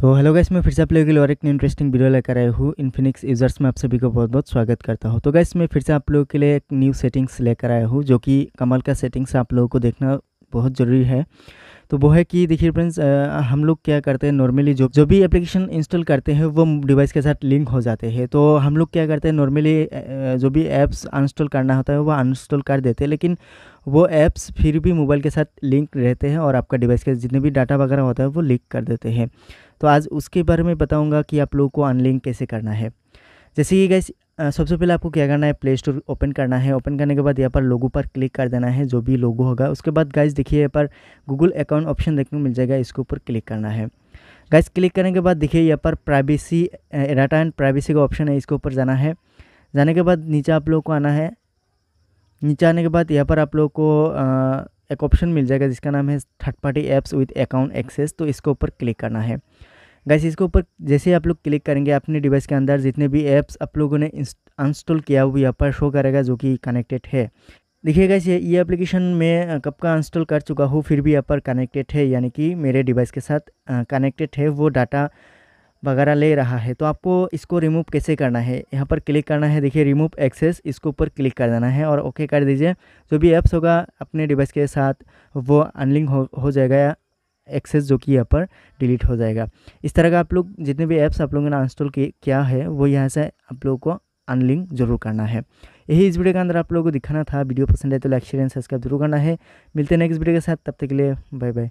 तो hello guys मैं फिर से आप लोगों के लिए और एक इंटरेस्टिंग वीडियो लेकर आया हूँ इन्फिनिक्स यूज़र्स में आप सभी को बहुत बहुत स्वागत करता हूँ तो गैस मैं फिर से आप लोगों के लिए एक न्यू सेटिंग्स लेकर आया हूँ जो कि कमल का सेटिंग्स आप लोगों को देखना बहुत ज़रूरी है तो वो है कि देखिए फ्रेंड्स हम लोग क्या करते हैं नॉर्मली जो जो भी एप्लीकेशन इंस्टॉल करते हैं वो डिवाइस के साथ लिंक हो जाते हैं तो हम लोग क्या करते हैं नॉर्मली जो भी ऐप्स अनस्टॉल करना होता है वो अनस्टॉल कर देते हैं लेकिन वो ऐप्स फिर भी मोबाइल के साथ लिंक रहते हैं और आपका डिवाइस के जितने भी डाटा वगैरह होता है वो लिंक कर देते हैं तो आज उसके बारे में बताऊँगा कि आप लोगों को अनलिंक कैसे करना है जैसे कि गैस सबसे पहले आपको क्या करना है प्ले स्टोर ओपन करना है ओपन करने के बाद यहाँ पर लोगो पर क्लिक कर देना है जो भी लोगो होगा उसके बाद गाइज देखिए यहाँ पर गूगल अकाउंट ऑप्शन देखने को मिल जाएगा इसके ऊपर क्लिक करना है गाइज क्लिक करने के बाद देखिए यहाँ पर प्राइवेसी डाटा एंड प्राइवेसी का ऑप्शन है इसके ऊपर जाना है जाने के बाद नीचे आप लोग को आना है नीचे आने के बाद यहाँ पर आप लोग को एक ऑप्शन मिल जाएगा जिसका नाम है third party apps with account access तो इसके ऊपर क्लिक करना है गैस इसके ऊपर जैसे आप लोग क्लिक करेंगे अपने डिवाइस के अंदर जितने भी ऐप्स आप लोगों ने अनस्टॉल किया वो यहाँ पर शो करेगा जो कि कनेक्टेड है देखिए गैस ये ये एप्लीकेशन मैं कब का इंस्टॉल कर चुका हूँ फिर भी यहाँ पर कनेक्टेड है यानी कि मेरे डिवाइस के साथ कनेक्टेड है वो डाटा वगैरह ले रहा है तो आपको इसको रिमूव कैसे करना है यहाँ पर क्लिक करना है देखिए रिमूव एक्सेस इसके ऊपर क्लिक कर देना है और ओके कर दीजिए जो भी ऐप्स होगा अपने डिवाइस के साथ वो अनलिंक हो, हो जाएगा एक्सेस जो कि यहाँ पर डिलीट हो जाएगा इस तरह का आप लोग जितने भी ऐप्स आप लोगों ने इंस्टॉल किया है वो यहाँ से आप लोगों को अनलिंक जरूर करना है यही इस वीडियो के अंदर आप लोगों को दिखाना था वीडियो पसंद है तो लाइक शेयर एंड सब्सक्राइब जरूर करना है मिलते हैं नेक्स्ट वीडियो के साथ तब तक के लिए बाय बाय